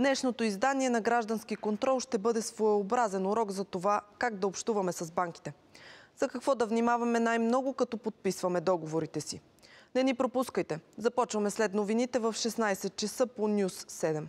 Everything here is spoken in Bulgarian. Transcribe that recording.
Днешното издание на граждански контрол ще бъде своеобразен урок за това как да общуваме с банките. За какво да внимаваме най-много, като подписваме договорите си. Не ни пропускайте. Започваме след новините в 16 часа по Ньюс 7.